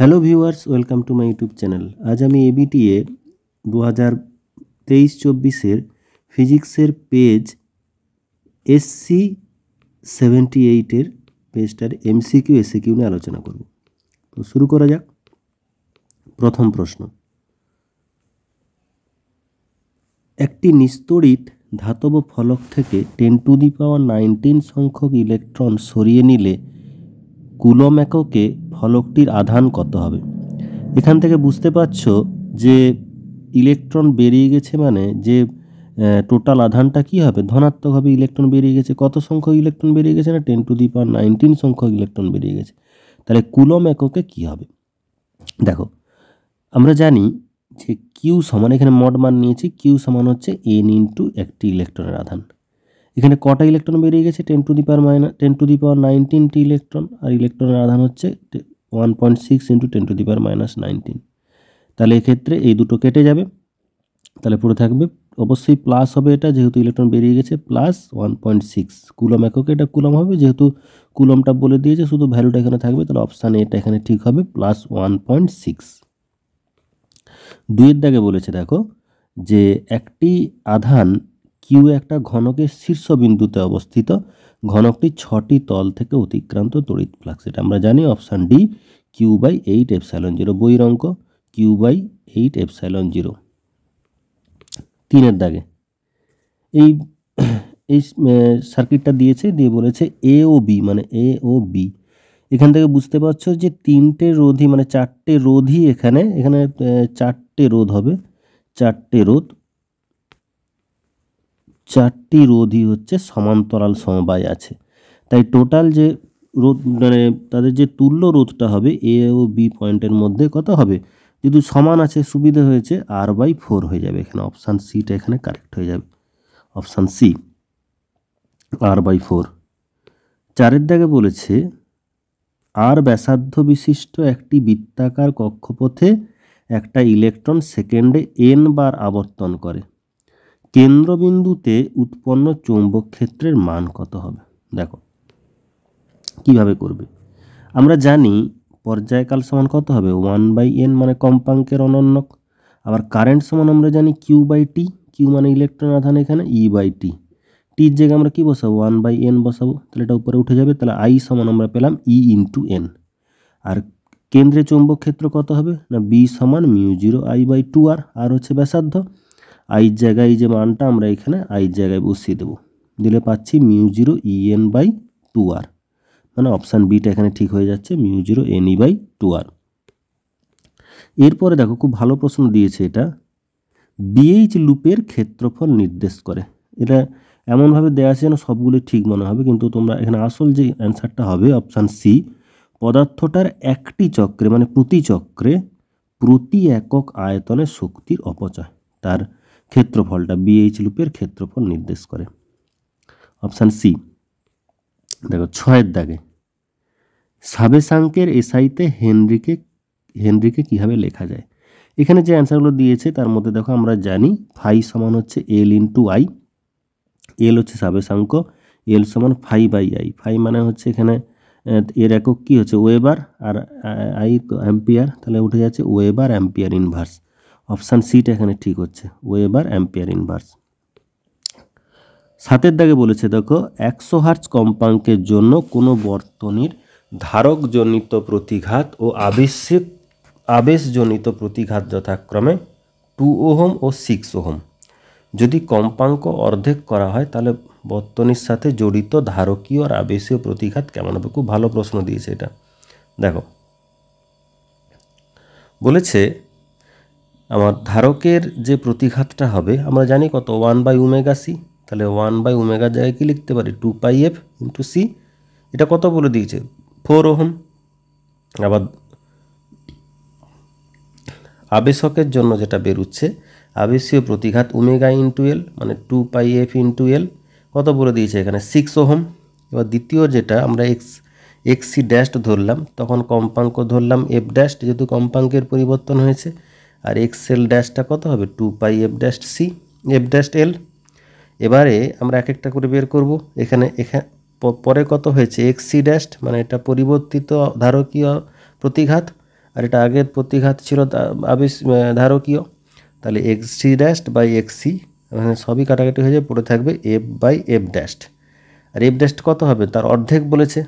hello viewers welcome to my YouTube channel আজ আমি ABTA দু হাজার তেইশ চব্বিশের ফিজিক্সের পেজ এসসি সেভেন্টি এইটের পেজটার এমসিকিউ এসসিকিউ নিয়ে আলোচনা করব তো শুরু করা যাক প্রথম প্রশ্ন একটি নিস্তড়িত ধাতব ফলক থেকে ten to the power nineteen সংখ্যক ইলেকট্রন সরিয়ে নিলে কুলম এককে ফলকটির আধান কত হবে এখান থেকে বুঝতে পারছ যে ইলেকট্রন বেরিয়ে গেছে মানে যে টোটাল আধানটা কী হবে ধনাত্মক হবে ইলেকট্রন বেরিয়ে গেছে কত সংখ্যক ইলেকট্রন বেরিয়ে গেছে না ten to the power nineteen সংখ্যক ইলেকট্রন বেরিয়ে গেছে তাহলে কুলম এককে কী হবে দেখো আমরা জানি যে কিউ সমান এখানে মড মান নিয়েছি কিউ সমান হচ্ছে এন ইন্টু একটি ইলেকট্রনের আধান এখানে কটা ইলেকট্রন বেরিয়ে গেছে ten to the power minus ten to the power নাইনটিনটি ইলেকট্রন আর ইলেকট্রনের আধান হচ্ছে one point six into ten to the power minus nineteen তাহলে এক্ষেত্রে এই দুটো কেটে যাবে তাহলে পুরো থাকবে অবশ্যই প্লাস হবে এটা যেহেতু ইলেকট্রন বেরিয়ে গেছে plus one point six coulomb এককে এটা কুলম হবে যেহেতু কুলমটা বলে দিয়েছে শুধু ভ্যালুটা এখানে থাকবে তাহলে অপশান এটা এখানে ঠিক হবে প্লাস ওয়ান পয়েন্ট সিক্স দুইয়ের দাগে বলেছে দেখো যে একটি আধান কিউ একটা ঘনকের শীর্ষবিন্দুতে অবস্থিত ঘনকটি ছটি তল থেকে অতিক্রান্ত তড়িৎ ফ্লাক্স এটা আমরা জানি option D Q by eight epsilon zero বইয়ের অঙ্ক Q by eight epsilon zero তিনের দাগে এই এই সার্কিটটা দিয়েছে দিয়ে বলেছে এ ও বি মানে এ ও বি এখান থেকে বুঝতে পারছো যে তিনটে রোধই মানে চারটে রোধই এখানে এখানে চারটে রোধ হবে চারটে রোধ চারটি রোধই হচ্ছে সমান্তরাল সমবায় আছে তাই টোটাল যে রোধ মানে তাদের যে তুল্য রোধটা হবে এ ও বি পয়েন্টের মধ্যে কত হবে যেহেতু সমান আছে সুবিধে হয়েছে আর বাই ফোর হয়ে যাবে এখানে অপশান সিটা এখানে কারেক্ট হয়ে যাবে option C R by four চারের দাগে বলেছে আর ব্যাসার্ধ বিশিষ্ট একটি বৃত্তাকার কক্ষপথে একটা ইলেকট্রন সেকেন্ডে এন বার আবর্তন করে কেন্দ্রবিন্দুতে উৎপন্ন চৌম্বক ক্ষেত্রের মান কত হবে দেখো কিভাবে করবে আমরা জানি পর্যায়কাল সমান কত হবে ওয়ান বাই এন মানে কম্পাঙ্কের অনন্যক আবার কারেন্ট সমান আমরা জানি কিউ বাই টি কিউ মানে ইলেকট্রন আধান এখানে ই বাই টি টির জায়গায় আমরা কি বসাবো ওয়ান বাই এন বসাবো তাহলে এটা উপরে উঠে যাবে তাহলে আই সমান আমরা পেলাম ই ইন্টু এন আর কেন্দ্রে চৌম্বক ক্ষেত্র কত হবে না বি সমান mu zero I by two R R হচ্ছে ব্যাসার্ধ আইয়ের জায়গায় যে মানটা আমরা এখানে আইয়ের জায়গায় বসিয়ে দেবো দিলে পাচ্ছি mu zero E N by two R মানে অপশান বিটা এখানে ঠিক হয়ে যাচ্ছে mu zero N E by two R এরপরে দেখো খুব ভালো প্রশ্ন দিয়েছে এটা বিএইচ লুপের ক্ষেত্রফল নির্দেশ করে এটা এমনভাবে দেওয়া আছে যেন সবগুলো ঠিক মনে হবে কিন্তু তোমরা এখানে আসল যে অ্যান্সারটা হবে অপশান সি পদার্থটার একটি চক্রে মানে প্রতি চক্রে প্রতি একক আয়তনে শক্তির অপচয় তার ক্ষেত্রফলটা বিএইচ লুপের ক্ষেত্রফল নির্দেশ করে অপশান সি দেখো ছয়ের দাগে সাবেসাঙ্কের এসআইতে হেনরিকে হেনরিকে কীভাবে লেখা যায় এখানে যে অ্যান্সারগুলো দিয়েছে তার মধ্যে দেখো আমরা জানি ফাই সমান হচ্ছে L into I L হচ্ছে সাবেসাঙ্ক এল সমান ফাই বাই আই ফাই মানে হচ্ছে এখানে এর একক কী হচ্ছে ওয়েবার আর আই অ্যাম্পিয়ার তাহলে উঠে যাচ্ছে ওয়েবার অ্যাম্পিয়ার ইনভার্স অপশান সিটা এখানে ঠিক হচ্ছে ওয়েবার অ্যাম্পিয়ার ইনভার্স সাতের দাগে বলেছে দেখো একশো হার্চ কম্পাঙ্কের জন্য কোনো বর্তনীর ধারকজনিত প্রতিঘাত ও আবেশিক আবেশজনিত প্রতিঘাত যথাক্রমে টু ওহম ও সিক্স ওহম যদি কম্পাঙ্ক অর্ধেক করা হয় তাহলে বর্তনীর সাথে জড়িত ধারকীয় আর আবেশীয় প্রতিঘাত কেমন হবে খুব ভালো প্রশ্ন দিয়েছে এটা দেখো বলেছে আমার ধারকের যে প্রতিঘাতটা হবে আমরা জানি কত ওয়ান বাই উমেগা সি তাহলে ওয়ান বাই উমেগার জায়গায় কী লিখতে পারি two pi F into C এটা কত বলে দিয়েছে ফোর ওহম আবার আবেশকের জন্য যেটা বেরোচ্ছে আবেশীয় প্রতিঘাত উমেগা ইন্টু এল মানে two pi F into L কত বলে দিয়েছে এখানে সিক্স ওহম এবার দ্বিতীয় যেটা আমরা এক্স এক্স সি ড্যাশ ধরলাম তখন কম্পাঙ্ক ধরলাম এফ ড্যাশ যেহেতু কম্পাঙ্কের পরিবর্তন হয়েছে আর এক্সেল ড্যাশটা কত হবে two pi F dash C F dash L এবারে আমরা এক একটা করে বের করব এখানে এখানে পরে কত হয়েছে এক্স সি ড্যাশ মানে এটা পরিবর্তিত ধারকীয় প্রতিঘাত আর এটা আগের প্রতিঘাত ছিল আবিষ ধারকীয় তাহলে X C dash by X C মানে সবই কাটাকাটি হয়ে যাবে পড়ে থাকবে এফ বাই এফ ড্যাশ আর এফ ড্যাশ কত হবে তার অর্ধেক বলেছে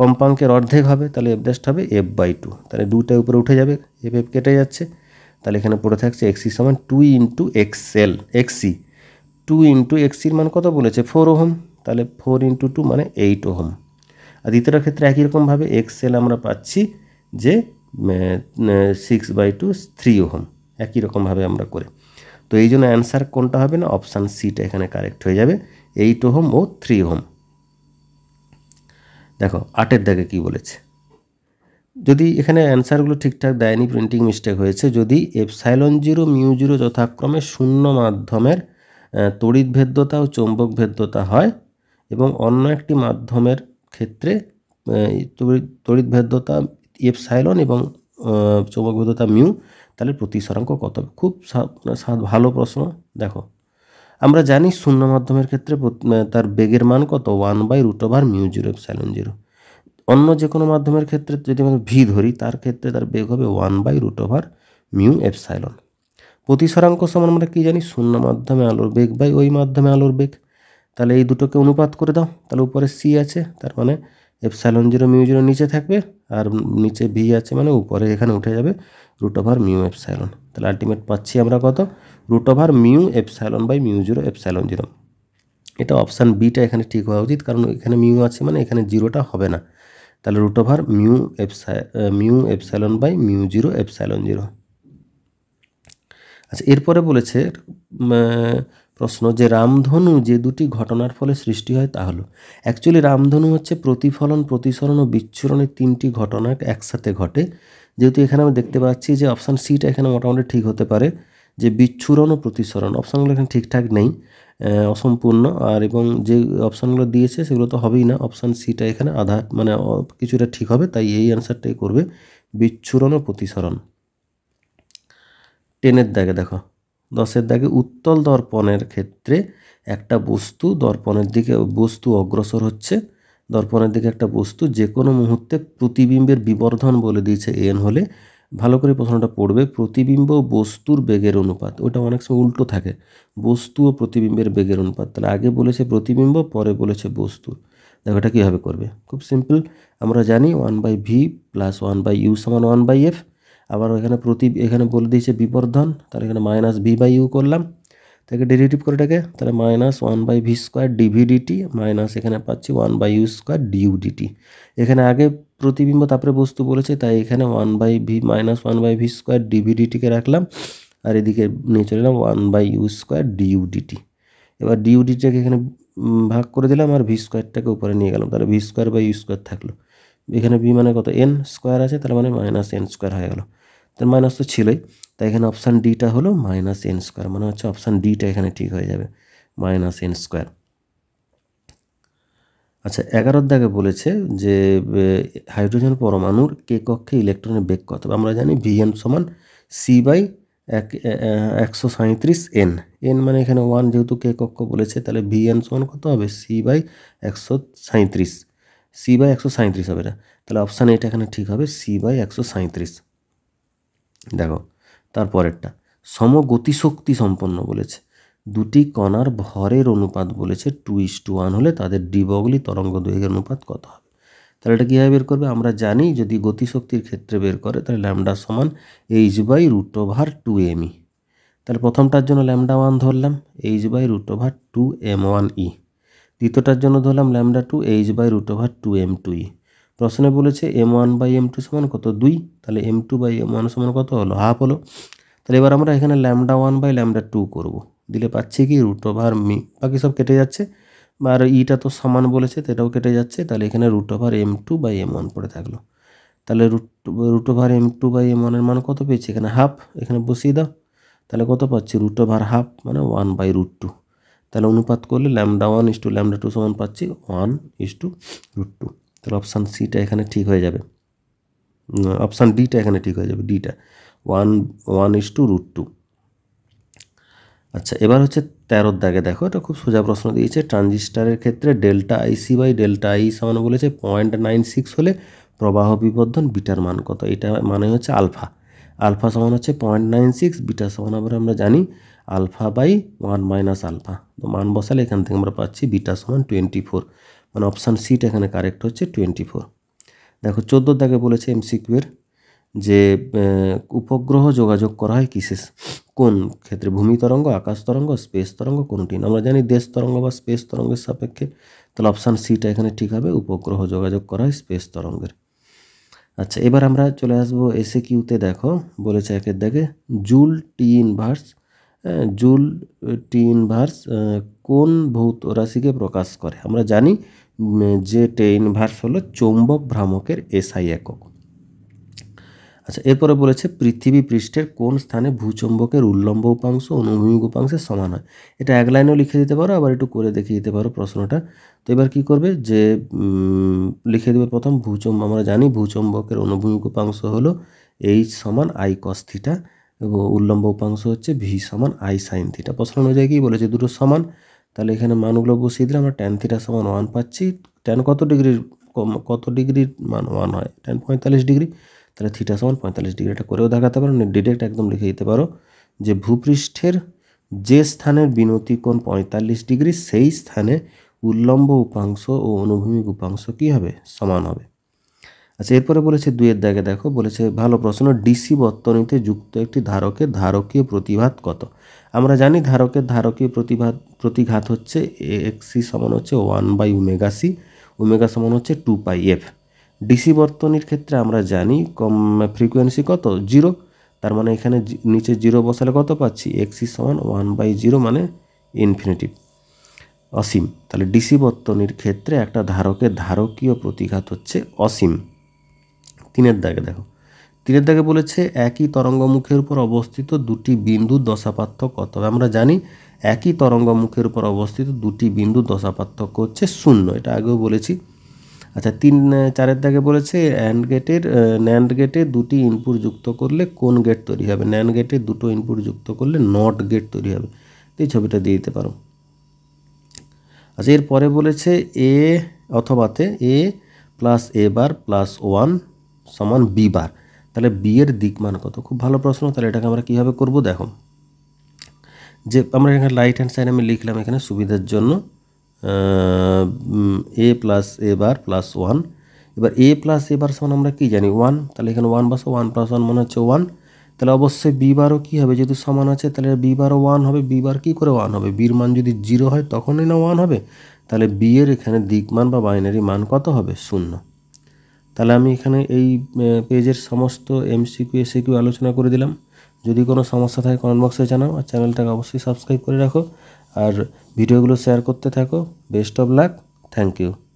কম্পাঙ্কের অর্ধেক হবে তাহলে এফ ড্যাশ হবে এফ বাই টু তাহলে দুটায় উপরে উঠে যাবে এফ এফ কেটে যাচ্ছে তাহলে এখানে পড়ে থাকছে এক্সি সমান two into X L X C two into এক্সির মান কত বলেছে ফোর ওহম তাহলে ফোর ইন্টু টু মানে এইট ওহম আর দ্বিতীয়টার ক্ষেত্রে একই রকমভাবে এক্সএল আমরা পাচ্ছি যে six by two three ohm একই রকমভাবে আমরা করে তো এই জন্য অ্যান্সার কোনটা হবে না অপশান সিটা এখানে কারেক্ট হয়ে যাবে এইট ওহম ও থ্রি ওহম দেখো আটের দাগে কি বলেছে যদি এখানে অ্যান্সারগুলো ঠিকঠাক দেয়নি প্রিন্টিং মিস্টেক হয়েছে যদি সাইলন জিরো মিউ জিরো যথাক্রমে শূন্য মাধ্যমের তড়িৎ ভেদ্যতা ও চৌম্বক ভেদ্যতা হয় এবং অন্য একটি মাধ্যমের ক্ষেত্রে তড়িৎ ভেদ্যতা সাইলন এবং চৌম্বক ভেদ্যতা মিউ তাহলে প্রতিসরাঙ্ক কত খুব মানে ভালো প্রশ্ন দেখো আমরা জানি শূন্য মাধ্যমের ক্ষেত্রে তার বেগের মান কত one by root over mu zero epsilon zero অন্য যে কোনো মাধ্যমের ক্ষেত্রে যদি আমরা ভি ধরি তার ক্ষেত্রে তার বেগ হবে one by root over mu epsilon প্রতিসরাঙ্ক সমান আমরা মানে কী জানি শূন্য মাধ্যমে আলোর বেগ বাই ওই মাধ্যমে আলোর বেগ তাহলে এই দুটোকে অনুপাত করে দাও তাহলে উপরে সি আছে তার মানে এফসাইলন জিরো মিউ জিরো নিচে থাকবে আর নিচে ভি আছে মানে উপরে এখানে উঠে যাবে রুট ওভার মিউ এফসাইলন তাহলে আলটিমেট পাচ্ছি আমরা কত root over mu epsilon by mu zero epsilon zero এটা অপশান বিটা এখানে ঠিক হওয়া উচিত কারণ এখানে মিউ আছে মানে এখানে জিরোটা হবে না তাহলে রুট ওভার মিউ এফসাই mu epsilon by mu zero epsilon zero আচ্ছা এরপরে বলেছে প্রশ্ন যে রামধনু যে দুটি ঘটনার ফলে সৃষ্টি হয় তা হলো অ্যাকচুয়ালি রামধনু হচ্ছে প্রতিফলন প্রতিসরণ ও বিচ্ছুরণের তিনটি ঘটনা একসাথে ঘটে যেহেতু এখানে আমি দেখতে পাচ্ছি যে অপশান সিটা এখানে মোটামুটি ঠিক হতে পারে যে বিচ্ছুরণ ও প্রতিসরণ অপশানগুলো এখানে ঠিকঠাক নেই অসম্পূর্ণ আর এবং যে অপশানগুলো দিয়েছে সেগুলো তো হবেই না অপশান সিটা এখানে আধা মানে কিছুটা ঠিক হবে তাই এই অ্যান্সারটাই করবে বিচ্ছুরণ ও প্রতিসরণ টেনের দাগে দেখো দশের দাগে উত্তল দর্পণের ক্ষেত্রে একটা বস্তু দর্পণের দিকে বস্তু অগ্রসর হচ্ছে দর্পণের দিকে একটা বস্তু যে কোনো মুহূর্তে প্রতিবিম্বের বিবর্ধন বলে দিয়েছে এন হলে ভালো করে প্রশ্নটা পড়বে প্রতিবিম্ব বস্তুর বেগের অনুপাত ওটা অনেক সময় উল্টো থাকে বস্তু ও প্রতিবিম্বের বেগের অনুপাত তাহলে আগে বলেছে প্রতিবিম্ব পরে বলেছে বস্তু দেখো এটা কীভাবে করবে খুব সিম্পল আমরা জানি one by v plus one by u সমান ওয়ান বাই এফ আবার এখানে প্রতি এখানে বলে দিয়েছে বিবর্ধন তার এখানে মাইনাস ভি বাই ইউ করলাম তাকে ডেরিভেটিভ করে ডাকে তাহলে minus one by v square d v d t minus এখানে পাচ্ছি one by u square d u d t এখানে আগে প্রতিবিম্ব তারপরে বস্তু বলেছে তাই এখানে one by v minus one by v square ডিভিডিটিকে রাখলাম আর এদিকে নিয়ে চলে এলাম one by u square d u d t এবার ডিউডিটাকে এখানে ভাগ করে দিলাম আর ভি স্কোয়ারটাকে উপরে নিয়ে গেলাম তাহলে v square by u square থাকলো এখানে ভি মানে কত এন স্কোয়ার আছে তার মানে মাইনাস এন স্কোয়ার হয়ে গেলো তার মাইনাস তো ছিলই তাই এখানে অপশান ডিটা হলো মাইনাস এন স্কোয়ার মানে হচ্ছে অপশান ডিটা এখানে ঠিক হয়ে যাবে মাইনাস এন স্কোয়ার আচ্ছা এগারোর দাগে বলেছে যে হাইড্রোজেন পরমাণুর কে কক্ষে ইলেকট্রনের বেগ কত আমরা জানি ভিএন সমান সি বাই এক একশো সাঁত্রিশ এন এন মানে এখানে ওয়ান যেহেতু কে কক্ষ বলেছে তাহলে ভিএন সমান কত হবে সি বাই একশো সাঁত্রিশ সি বাই একশো সাঁত্রিশ হবে এটা তাহলে অপশান এটা এখানে ঠিক হবে সি বাই একশো সাঁত্রিশ দেখো তারপরেরটা সমগতিশক্তি সম্পন্ন বলেছে দুটি কণার ভরের অনুপাত বলেছে টু ইস টু ওয়ান হলে তাদের ডিবগলি তরঙ্গ দৈর্ঘ্যের অনুপাত কত হবে তাহলে এটা কীভাবে বের করবে আমরা জানি যদি গতিশক্তির ক্ষেত্রে বের করে তাহলে ল্যামডা সমান h by root over two m e তাহলে প্রথমটার জন্য ল্যামডা ওয়ান ধরলাম h by root over two m one e দ্বিতীয়টার জন্য ধরলাম lambda two h by root over two m two e প্রশ্নে বলেছে m one by m two সমান কত দুই তাহলে m two by m one সমান কত হলো হাফ হলো তাহলে এবার আমরা এখানে lambda one by lambda two করবো দিলে পাচ্ছি কি রুট ওভার মি বাকি সব কেটে যাচ্ছে বা আর ইটা তো সমান বলেছে তো এটাও কেটে যাচ্ছে তাহলে এখানে root over m two by m one পড়ে থাকলো তাহলে root root over m two by m ওয়ানের মান কত পেয়েছি এখানে হাফ এখানে বসিয়ে দাও তাহলে কত পাচ্ছি রুট ওভার হাফ মানে ওয়ান বাই রুট টু তাহলে অনুপাত করলে lambda one is to lambda two সমান পাচ্ছি one is to root two তাহলে অপশান সিটা এখানে ঠিক হয়ে যাবে অপশান ডিটা এখানে ঠিক হয়ে যাবে ডিটা one one is to root two আচ্ছা এবার হচ্ছে তেরোর দাগে দেখো এটা খুব সোজা প্রশ্ন দিয়েছে ট্রানজিস্টারের ক্ষেত্রে delta IC by delta I সমান বলেছে পয়েন্ট নাইন সিক্স হলে প্রবাহ বিবর্ধন বিটার মান কত এটা মানে হচ্ছে আলফা আলফা সমান হচ্ছে পয়েন্ট নাইন সিক্স বিটা সমান আবার আমরা জানি alpha by one minus alpha তো মান বসালে এখান থেকে আমরা পাচ্ছি বিটা সমান টোয়েন্টি ফোর মানে অপশান সিট এখানে কারেক্ট হচ্ছে টোয়েন্টি ফোর দেখো চোদ্দোর দাগে বলেছে এমসিকিউয়ের যে উপগ্রহ যোগাযোগ করা হয় কিসে কোন ক্ষেত্রে ভূমি তরঙ্গ আকাশ তরঙ্গ স্পেস তরঙ্গ কোনটি আমরা জানি দেশ তরঙ্গ বা স্পেস তরঙ্গের সাপেক্ষে তাহলে অপশান সিটা এখানে ঠিক হবে উপগ্রহ যোগাযোগ করা হয় স্পেস তরঙ্গের আচ্ছা এবার আমরা চলে আসবো এসে কিউতে দেখো বলেছে একের দাগে joule T inverse joule T inverse কোন ভৌত রাশিকে প্রকাশ করে আমরা জানি যে টেইনভার্স হলো চৌম্বক ভ্রামকের এসআই একক আচ্ছা এরপরে বলেছে পৃথিবী পৃষ্ঠের কোন স্থানে ভূচম্বকের উল্লম্ব উপাংশ অনুভূমিক উপাংশের সমান হয় এটা এক লাইনেও লিখে দিতে পারো আবার একটু করে দেখিয়ে দিতে পারো প্রশ্নটা তো এবার কি করবে যে লিখে দেবে প্রথম ভূচম্ব আমরা জানি ভূচম্বকের অনুভূমিক উপাংশ হলো এইচ সমান আই কস্থিটা থিটা এবং উল্লম্ব উপাংশ হচ্ছে ভি সমান আই সাইন থিটা প্রশ্ন অনুযায়ী কি বলেছে দুটো সমান তাহলে এখানে মানগুলো বসিয়ে দিলে আমরা ট্যান থিটা সমান ওয়ান পাচ্ছি ট্যান কত ডিগ্রির কত ডিগ্রির মান ওয়ান হয় ট্যান পঁয়তাল্লিশ ডিগ্রি তাহলে থিটা সমান পঁয়তাল্লিশ ডিগ্রি এটা করেও দেখাতে পারো ডিরেক্ট একদম লিখে দিতে পারো যে ভূপৃষ্ঠের যে স্থানের বিনতি কোণ পঁয়তাল্লিশ ডিগ্রি সেই স্থানে উল্লম্ব উপাংশ ও অনুভূমিক উপাংশ কী হবে সমান হবে আচ্ছা এরপরে বলেছে দুয়ের দাগে দেখো বলেছে ভালো প্রশ্ন ডিসি বর্তনীতে যুক্ত একটি ধারকের ধারকীয় প্রতিভাত কত আমরা জানি ধারকের ধারকীয় প্রতিভাত প্রতিঘাত হচ্ছে এ এক্সি সমান হচ্ছে one by omega C omega সমান হচ্ছে টু পাই এফ ডিসি বর্তনীর ক্ষেত্রে আমরা জানি কম ফ্রিকোয়েন্সি কত জিরো তার মানে এখানে নিচে জিরো বসালে কত পাচ্ছি এক্সি সমান ওয়ান বাই জিরো মানে ইনফিনিটিভ অসীম তাহলে ডিসি বর্তনীর ক্ষেত্রে একটা ধারকের ধারকীয় প্রতিঘাত হচ্ছে অসীম তিনের দাগে দেখো তিনের দাগে বলেছে একই তরঙ্গমুখের উপর অবস্থিত দুটি বিন্দুর দশা পার্থক্য তবে আমরা জানি একই তরঙ্গমুখের উপর অবস্থিত দুটি বিন্দুর দশা পার্থক্য হচ্ছে শূন্য এটা আগেও বলেছি আচ্ছা তিন চারের দাগে বলেছে অ্যান্ড গেটের ন্যান্ড গেটে দুটি ইনপুট যুক্ত করলে কোন গেট তৈরি হবে ন্যান্ড গেটে দুটো ইনপুট যুক্ত করলে নট গেট তৈরি হবে তো এই ছবিটা দিয়ে দিতে পারো আচ্ছা এরপরে বলেছে এ অথবাতে A plus A bar plus one সমান বি বার তাহলে বি এর দিক মান কত খুব ভালো প্রশ্ন তাহলে এটাকে আমরা কীভাবে করব দেখো যে আমরা এখানে রাইট হ্যান্ড সাইড আমি লিখলাম এখানে সুবিধার জন্য A plus A bar plus one এবার এ প্লাস এ বার সমান আমরা কী জানি ওয়ান তাহলে এখানে ওয়ান বাস ওয়ান প্লাস ওয়ান মনে হচ্ছে ওয়ান তাহলে অবশ্যই বি বারও কী হবে যেহেতু সমান আছে তাহলে বি বারও ওয়ান হবে বি বার কী করে ওয়ান হবে বির মান যদি জিরো হয় তখনই না ওয়ান হবে তাহলে বি এর এখানে দিক মান বা বাইনারি মান কত হবে শূন্য তাহলে আমি এখানে এই পেজের সমস্ত এমসিকিউ এসিকিউ আলোচনা করে দিলাম যদি কোনো সমস্যা থাকে কমেন্ট বক্সে জানাও আর চ্যানেলটাকে অবশ্যই সাবস্ক্রাইব করে রাখো আর ভিডিওগুলো শেয়ার করতে থাকো best of luck thank you